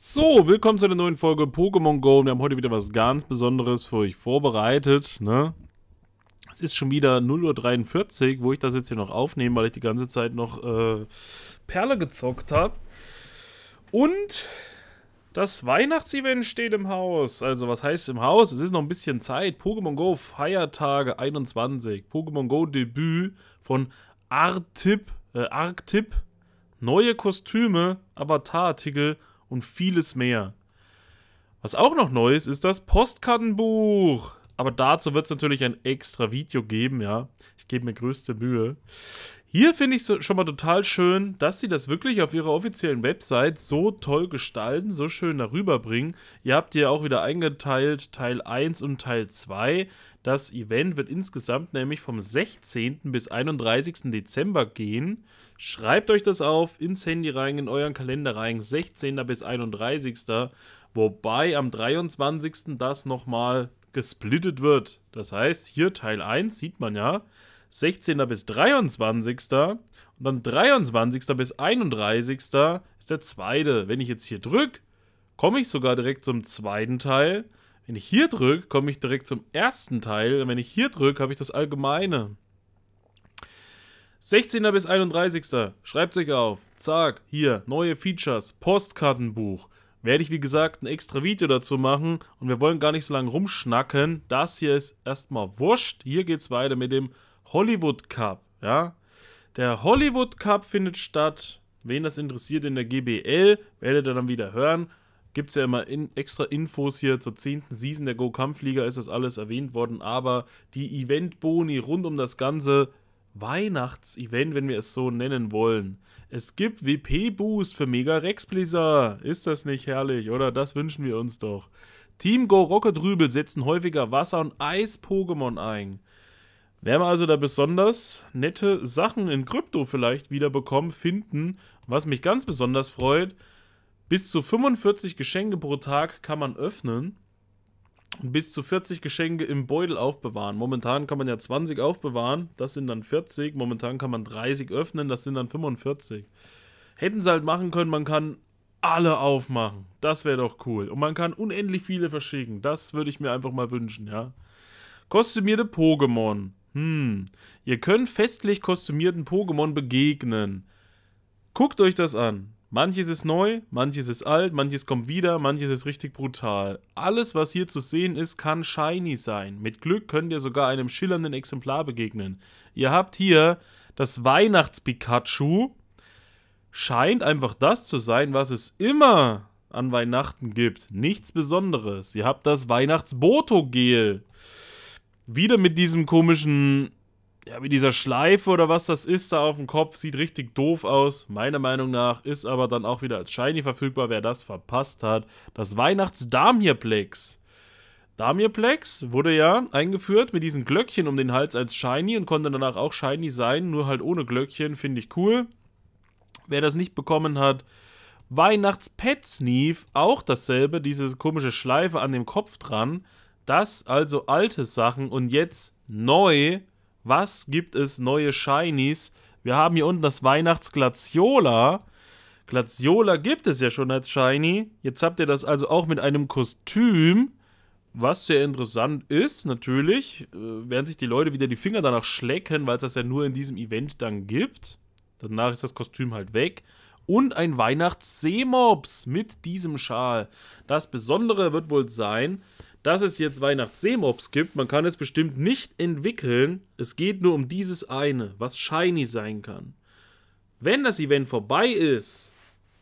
So, willkommen zu einer neuen Folge Pokémon Go. Wir haben heute wieder was ganz Besonderes für euch vorbereitet, ne? Es ist schon wieder 0.43 Uhr, wo ich das jetzt hier noch aufnehme, weil ich die ganze Zeit noch äh, Perle gezockt habe. Und das Weihnachtsevent steht im Haus. Also, was heißt im Haus? Es ist noch ein bisschen Zeit. Pokémon Go Feiertage 21. Pokémon Go Debüt von Arctip. äh, Artip. Neue Kostüme, Avatar-Artikel und vieles mehr. Was auch noch neu ist, ist das Postkartenbuch. Aber dazu wird es natürlich ein extra Video geben, ja. Ich gebe mir größte Mühe. Hier finde ich es schon mal total schön, dass sie das wirklich auf ihrer offiziellen Website so toll gestalten, so schön darüber bringen. Ihr habt hier auch wieder eingeteilt Teil 1 und Teil 2. Das Event wird insgesamt nämlich vom 16. bis 31. Dezember gehen. Schreibt euch das auf ins Handy rein, in euren Kalender rein, 16. bis 31. Wobei am 23. das nochmal gesplittet wird. Das heißt, hier Teil 1 sieht man ja, 16. bis 23. und dann 23. bis 31. ist der zweite. Wenn ich jetzt hier drücke, komme ich sogar direkt zum zweiten Teil. Wenn ich hier drücke, komme ich direkt zum ersten Teil. Und wenn ich hier drücke, habe ich das Allgemeine. 16. bis 31. Schreibt euch auf. Zack, hier, neue Features, Postkartenbuch. Werde ich, wie gesagt, ein extra Video dazu machen. Und wir wollen gar nicht so lange rumschnacken. Das hier ist erstmal wurscht. Hier geht es weiter mit dem Hollywood Cup. Ja, der Hollywood Cup findet statt. Wen das interessiert in der GBL, werdet ihr dann wieder hören gibt es ja immer in, extra Infos hier zur 10. Season der Go-Kampfliga, ist das alles erwähnt worden, aber die Event-Boni rund um das ganze Weihnachtsevent, wenn wir es so nennen wollen. Es gibt WP-Boost für Mega Rex Blizzard. Ist das nicht herrlich, oder? Das wünschen wir uns doch. Team Go Rocket Rübel setzen häufiger Wasser- und Eis-Pokémon ein. Werden wir also da besonders nette Sachen in Krypto vielleicht wieder bekommen, finden. Was mich ganz besonders freut, bis zu 45 Geschenke pro Tag kann man öffnen und bis zu 40 Geschenke im Beutel aufbewahren. Momentan kann man ja 20 aufbewahren, das sind dann 40. Momentan kann man 30 öffnen, das sind dann 45. Hätten sie halt machen können, man kann alle aufmachen. Das wäre doch cool. Und man kann unendlich viele verschicken. Das würde ich mir einfach mal wünschen, ja. Kostümierte Pokémon. Hm. Ihr könnt festlich kostümierten Pokémon begegnen. Guckt euch das an. Manches ist neu, manches ist alt, manches kommt wieder, manches ist richtig brutal. Alles, was hier zu sehen ist, kann shiny sein. Mit Glück könnt ihr sogar einem schillernden Exemplar begegnen. Ihr habt hier das Weihnachts-Pikachu. Scheint einfach das zu sein, was es immer an Weihnachten gibt. Nichts Besonderes. Ihr habt das Weihnachts-Boto-Gel. Wieder mit diesem komischen ja, mit dieser Schleife oder was das ist da auf dem Kopf, sieht richtig doof aus, meiner Meinung nach, ist aber dann auch wieder als Shiny verfügbar, wer das verpasst hat. Das Weihnachts-Damirplex. Damirplex wurde ja eingeführt mit diesen Glöckchen um den Hals als Shiny und konnte danach auch Shiny sein, nur halt ohne Glöckchen, finde ich cool. Wer das nicht bekommen hat, Weihnachts-Pet-Sneef, auch dasselbe, diese komische Schleife an dem Kopf dran. Das also alte Sachen und jetzt neu was gibt es neue Shinies? Wir haben hier unten das Weihnachtsglaziola. Glaziola gibt es ja schon als Shiny. Jetzt habt ihr das also auch mit einem Kostüm. Was sehr interessant ist, natürlich, äh, werden sich die Leute wieder die Finger danach schlecken, weil es das ja nur in diesem Event dann gibt. Danach ist das Kostüm halt weg. Und ein Weihnachts-Seemops mit diesem Schal. Das Besondere wird wohl sein, dass es jetzt Weihnachts-Seemobs gibt, man kann es bestimmt nicht entwickeln. Es geht nur um dieses eine, was shiny sein kann. Wenn das Event vorbei ist,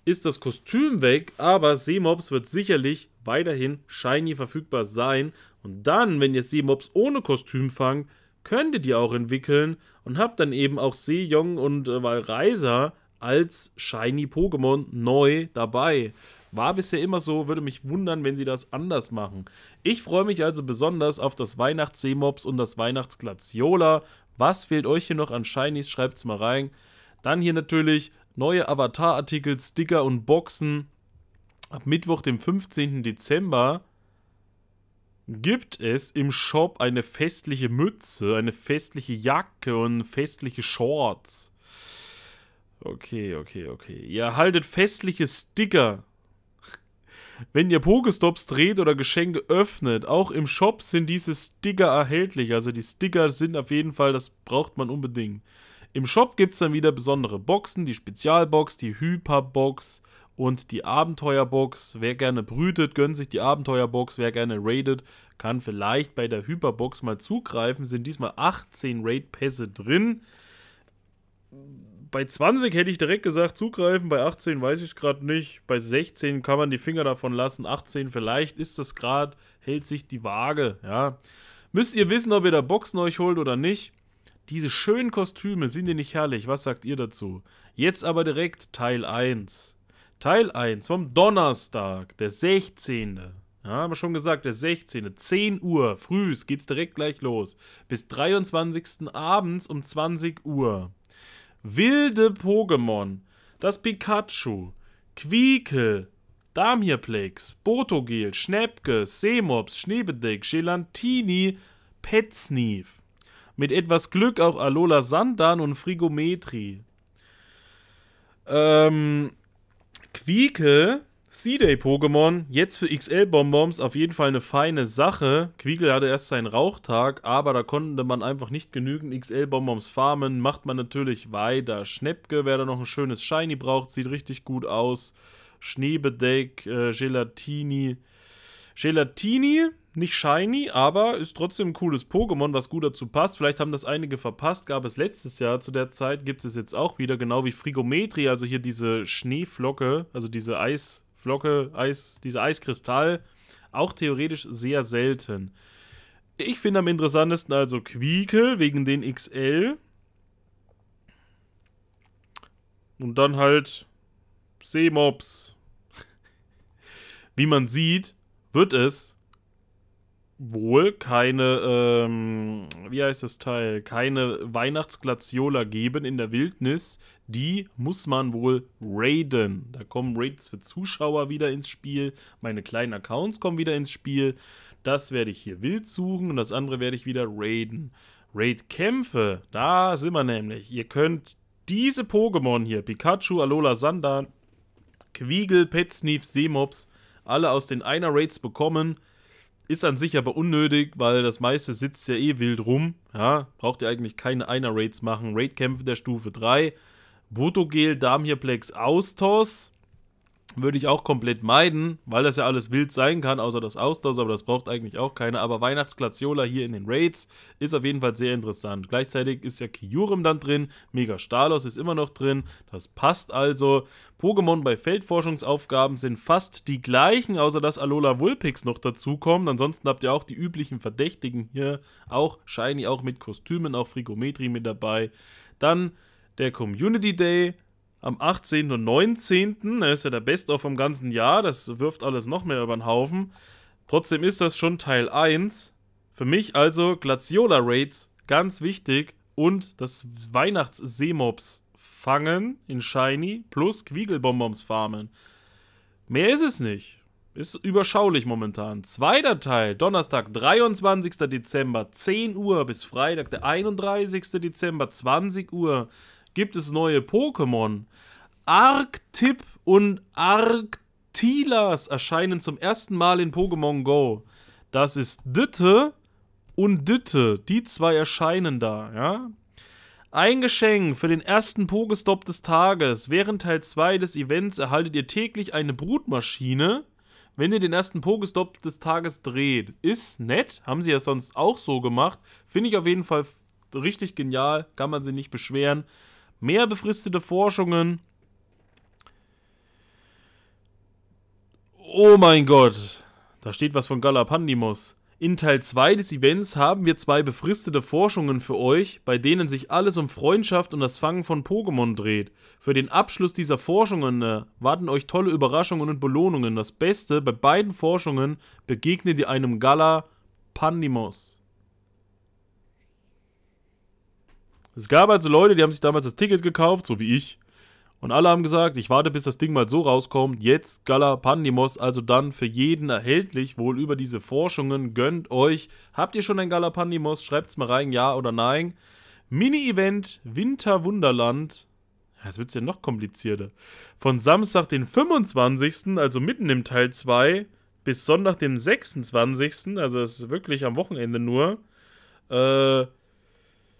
ist das Kostüm weg, aber Seemobs wird sicherlich weiterhin shiny verfügbar sein. Und dann, wenn ihr Seemobs ohne Kostüm fangt, könnt ihr die auch entwickeln und habt dann eben auch Seejong und äh, Valreisa als shiny Pokémon neu dabei. War bisher immer so, würde mich wundern, wenn sie das anders machen. Ich freue mich also besonders auf das weihnachts seemops und das Weihnachtsglaziola. Was fehlt euch hier noch an Shinies? Schreibt's mal rein. Dann hier natürlich neue Avatar-Artikel, Sticker und Boxen. Ab Mittwoch, dem 15. Dezember, gibt es im Shop eine festliche Mütze, eine festliche Jacke und festliche Shorts. Okay, okay, okay. Ihr erhaltet festliche Sticker wenn ihr Pokestops dreht oder Geschenke öffnet, auch im Shop sind diese Sticker erhältlich. Also die Sticker sind auf jeden Fall, das braucht man unbedingt. Im Shop gibt es dann wieder besondere Boxen, die Spezialbox, die Hyperbox und die Abenteuerbox. Wer gerne brütet, gönnt sich die Abenteuerbox. Wer gerne raidet, kann vielleicht bei der Hyperbox mal zugreifen. Sind diesmal 18 Raid-Pässe drin bei 20 hätte ich direkt gesagt, zugreifen, bei 18 weiß ich es gerade nicht, bei 16 kann man die Finger davon lassen, 18 vielleicht ist das gerade, hält sich die Waage, ja. Müsst ihr wissen, ob ihr da Boxen euch holt oder nicht. Diese schönen Kostüme, sind die nicht herrlich? Was sagt ihr dazu? Jetzt aber direkt Teil 1. Teil 1 vom Donnerstag, der 16. Ja, haben wir schon gesagt, der 16. 10 Uhr frühs geht's direkt gleich los. Bis 23. abends um 20 Uhr wilde Pokémon, das Pikachu, Quieke, Damierplex, Botogel, Schnäppke, Seemops, Schneebedeck, Gelantini, Petsneef. Mit etwas Glück auch Alola Sandan und Frigometri. Ähm, Quieke C-Day-Pokémon, jetzt für XL-Bonbons auf jeden Fall eine feine Sache. Quiegel hatte erst seinen Rauchtag, aber da konnte man einfach nicht genügend XL-Bonbons farmen. Macht man natürlich weiter. Schnäppke, wer da noch ein schönes Shiny braucht, sieht richtig gut aus. Schneebedeck, äh, Gelatini. Gelatini, nicht shiny, aber ist trotzdem ein cooles Pokémon, was gut dazu passt. Vielleicht haben das einige verpasst, gab es letztes Jahr zu der Zeit, gibt es jetzt auch wieder, genau wie Frigometri, also hier diese Schneeflocke, also diese Eis- Eisflocke, Eis, diese Eiskristall, auch theoretisch sehr selten. Ich finde am interessantesten also Quiekel wegen den XL. Und dann halt Seemobs. Wie man sieht, wird es wohl keine, ähm, wie heißt das Teil, keine Weihnachtsglaziola geben in der Wildnis. Die muss man wohl raiden. Da kommen Raids für Zuschauer wieder ins Spiel. Meine kleinen Accounts kommen wieder ins Spiel. Das werde ich hier wild suchen und das andere werde ich wieder raiden. Raid-Kämpfe, da sind wir nämlich. Ihr könnt diese Pokémon hier, Pikachu, Alola, Sandan, Quiegel, Petsneef, Seemops, alle aus den einer Raids bekommen ist an sich aber unnötig, weil das meiste sitzt ja eh wild rum. Ja, braucht ihr eigentlich keine Einer-Raids machen. Raid-Kämpfe der Stufe 3. Botogel, Damhirplex, Austoss würde ich auch komplett meiden, weil das ja alles wild sein kann, außer das Austausch, aber das braucht eigentlich auch keiner. Aber Weihnachtsglaciola hier in den Raids ist auf jeden Fall sehr interessant. Gleichzeitig ist ja Kyurem dann drin, Mega Stalos ist immer noch drin, das passt also. Pokémon bei Feldforschungsaufgaben sind fast die gleichen, außer dass Alola Vulpix noch dazukommt. Ansonsten habt ihr auch die üblichen Verdächtigen hier, auch Shiny, auch mit Kostümen, auch Frigometri mit dabei. Dann der Community Day, am 18. und 19. Das ne, ist ja der Best-of vom ganzen Jahr. Das wirft alles noch mehr über den Haufen. Trotzdem ist das schon Teil 1. Für mich also Glaciola Raids ganz wichtig und das weihnachts seemobs fangen in Shiny plus Quiegelbonbons farmen. Mehr ist es nicht. Ist überschaulich momentan. Zweiter Teil, Donnerstag, 23. Dezember, 10 Uhr bis Freitag, der 31. Dezember, 20 Uhr gibt es neue Pokémon. Arctip und Arctilas erscheinen zum ersten Mal in Pokémon Go. Das ist Ditte und Ditte. Die zwei erscheinen da, ja. Ein Geschenk für den ersten Pokestop des Tages. Während Teil 2 des Events erhaltet ihr täglich eine Brutmaschine, wenn ihr den ersten Pokestop des Tages dreht. Ist nett, haben sie ja sonst auch so gemacht. Finde ich auf jeden Fall richtig genial, kann man sie nicht beschweren mehr befristete Forschungen. Oh mein Gott, da steht was von Galapandimos. In Teil 2 des Events haben wir zwei befristete Forschungen für euch, bei denen sich alles um Freundschaft und das Fangen von Pokémon dreht. Für den Abschluss dieser Forschungen äh, warten euch tolle Überraschungen und Belohnungen. Das Beste bei beiden Forschungen begegnet ihr einem Galapandimos. Es gab also Leute, die haben sich damals das Ticket gekauft, so wie ich. Und alle haben gesagt, ich warte, bis das Ding mal so rauskommt. Jetzt Galapandimos, also dann für jeden erhältlich, wohl über diese Forschungen. Gönnt euch. Habt ihr schon ein Galapandimos? Schreibt es mal rein, ja oder nein. Mini-Event Winterwunderland. Jetzt wird es ja noch komplizierter. Von Samstag, den 25., also mitten im Teil 2, bis Sonntag, dem 26., also es ist wirklich am Wochenende nur. Äh,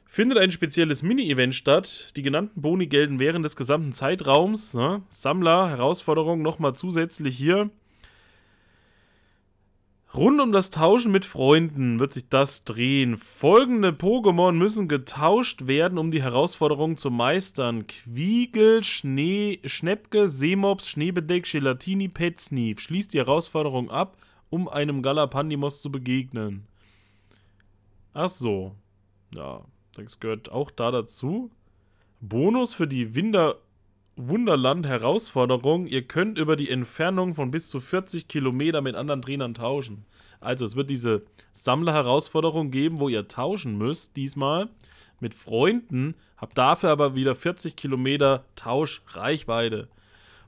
Findet ein spezielles Mini-Event statt. Die genannten Boni gelten während des gesamten Zeitraums. Ne? Sammler, Herausforderung nochmal zusätzlich hier. Rund um das Tauschen mit Freunden wird sich das drehen. Folgende Pokémon müssen getauscht werden, um die Herausforderung zu meistern. Quiegel, Schnee, Schnäppke, Seemops, Schneebedeck, Gelatini, Petsnief. Schließt die Herausforderung ab, um einem Galapandimos zu begegnen. Ach so. Ja. Das gehört auch da dazu. Bonus für die Winder Wunderland-Herausforderung. Ihr könnt über die Entfernung von bis zu 40 Kilometer mit anderen Trainern tauschen. Also es wird diese Sammler-Herausforderung geben, wo ihr tauschen müsst, diesmal mit Freunden, habt dafür aber wieder 40 Kilometer Tauschreichweite.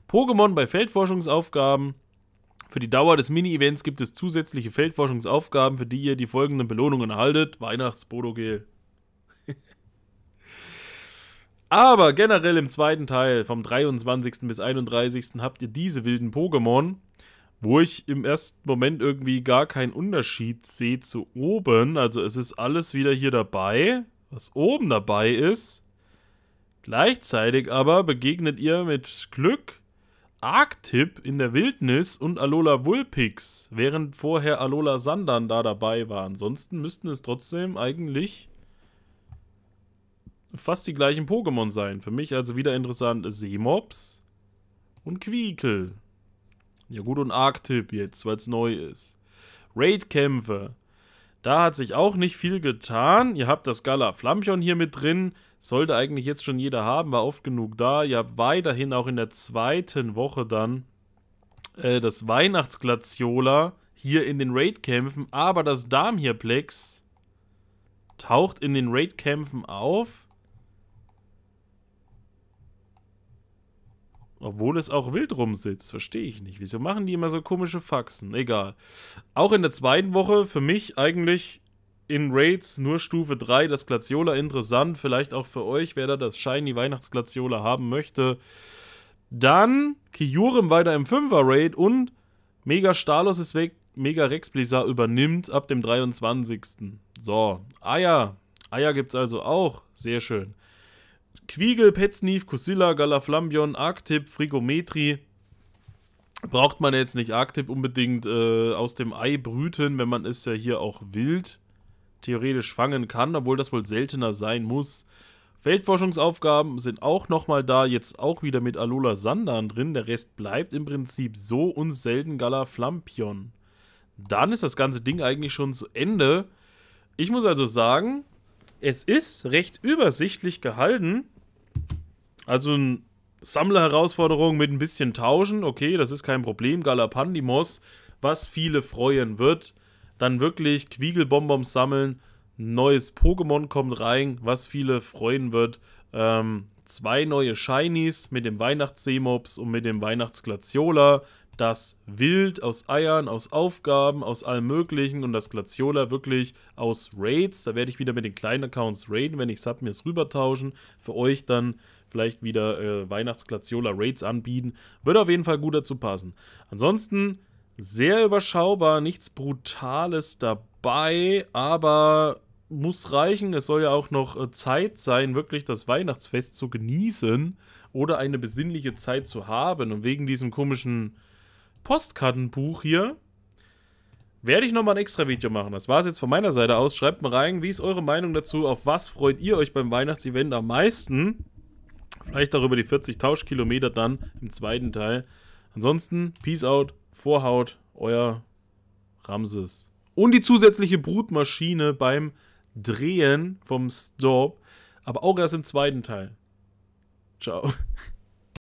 Pokémon bei Feldforschungsaufgaben. Für die Dauer des Mini-Events gibt es zusätzliche Feldforschungsaufgaben, für die ihr die folgenden Belohnungen erhaltet. Weihnachts-Bodogel. Aber generell im zweiten Teil, vom 23. bis 31. habt ihr diese wilden Pokémon, wo ich im ersten Moment irgendwie gar keinen Unterschied sehe zu oben. Also es ist alles wieder hier dabei, was oben dabei ist. Gleichzeitig aber begegnet ihr mit Glück Arctip in der Wildnis und Alola Vulpix, während vorher Alola Sandan da dabei war. Ansonsten müssten es trotzdem eigentlich fast die gleichen Pokémon sein. Für mich also wieder interessant Seemops und Quiekel. Ja gut, und Arctip jetzt, weil es neu ist. Raidkämpfe. Da hat sich auch nicht viel getan. Ihr habt das Gala Flampion hier mit drin. Sollte eigentlich jetzt schon jeder haben, war oft genug da. Ihr habt weiterhin auch in der zweiten Woche dann äh, das Weihnachtsglaziola hier in den Raidkämpfen. Aber das Damhirplex taucht in den Raidkämpfen auf. Obwohl es auch wild rumsitzt, verstehe ich nicht. Wieso machen die immer so komische Faxen? Egal. Auch in der zweiten Woche für mich eigentlich in Raids nur Stufe 3 das Glaziola interessant. Vielleicht auch für euch, wer da das Shiny Weihnachtsglaziola haben möchte. Dann Kyurem weiter im 5er Raid und Mega Stalos ist weg. Mega Rex Blizzard übernimmt ab dem 23. So, Eier. Eier gibt es also auch. Sehr schön. Quiegel, Petznief, Kusilla, Galaflambion, Arctip, Frigometri. Braucht man jetzt nicht Arctip unbedingt äh, aus dem Ei brüten, wenn man es ja hier auch wild theoretisch fangen kann, obwohl das wohl seltener sein muss. Feldforschungsaufgaben sind auch nochmal da, jetzt auch wieder mit Alola Sandan drin. Der Rest bleibt im Prinzip so und selten Galaflampion. Dann ist das ganze Ding eigentlich schon zu Ende. Ich muss also sagen, es ist recht übersichtlich gehalten. Also ein Sammlerherausforderung mit ein bisschen Tauschen, okay, das ist kein Problem. Galapandimos, was viele freuen wird. Dann wirklich Quiegelbonbons sammeln. Neues Pokémon kommt rein, was viele freuen wird. Ähm, zwei neue Shinies mit dem Weihnachts-Seemops und mit dem Weihnachts-Glaciola. Das Wild aus Eiern, aus Aufgaben, aus allem Möglichen und das Glaciola wirklich aus Raids. Da werde ich wieder mit den kleinen Accounts raiden, wenn ich es habe, mir es rübertauschen. Für euch dann vielleicht wieder äh, Weihnachts-Glaciola-Rates anbieten. Würde auf jeden Fall gut dazu passen. Ansonsten sehr überschaubar, nichts Brutales dabei, aber muss reichen. Es soll ja auch noch äh, Zeit sein, wirklich das Weihnachtsfest zu genießen oder eine besinnliche Zeit zu haben. Und wegen diesem komischen Postkartenbuch hier werde ich nochmal ein extra Video machen. Das war es jetzt von meiner Seite aus. Schreibt mal rein, wie ist eure Meinung dazu? Auf was freut ihr euch beim Weihnachtsevent am meisten? Vielleicht auch über die 40 Tauschkilometer dann im zweiten Teil. Ansonsten, Peace out, Vorhaut, euer Ramses. Und die zusätzliche Brutmaschine beim Drehen vom Stop, aber auch erst im zweiten Teil. Ciao.